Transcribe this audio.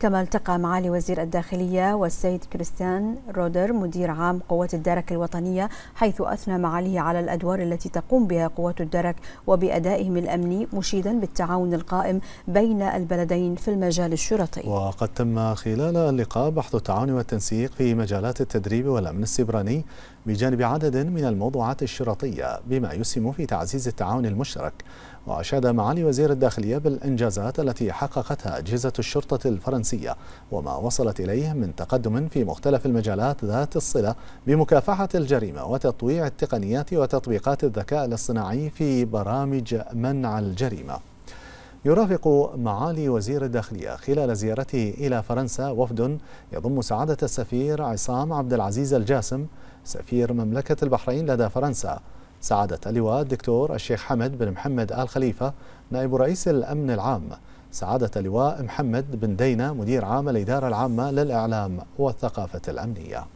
كما التقى معالي وزير الداخلية والسيد كريستيان رودر مدير عام قوات الدرك الوطنية حيث أثنى معاليه على الأدوار التي تقوم بها قوات الدرك وبأدائهم الأمني مشيدا بالتعاون القائم بين البلدين في المجال الشرطي وقد تم خلال اللقاء بحث التعاون والتنسيق في مجالات التدريب والأمن السبراني بجانب عدد من الموضوعات الشرطية بما يسهم في تعزيز التعاون المشترك وأشاد معالي وزير الداخلية بالإنجازات التي حققتها أجهزة الشرطة الفرنسية وما وصلت إليه من تقدم في مختلف المجالات ذات الصلة بمكافحة الجريمة وتطويع التقنيات وتطبيقات الذكاء الاصطناعي في برامج منع الجريمة يرافق معالي وزير الداخلية خلال زيارته إلى فرنسا وفد يضم سعادة السفير عصام عبد العزيز الجاسم سفير مملكة البحرين لدى فرنسا سعادة اللواء الدكتور الشيخ حمد بن محمد آل خليفة نائب رئيس الأمن العام سعادة اللواء محمد بن دينا مدير عام الإدارة العامة للإعلام والثقافة الأمنية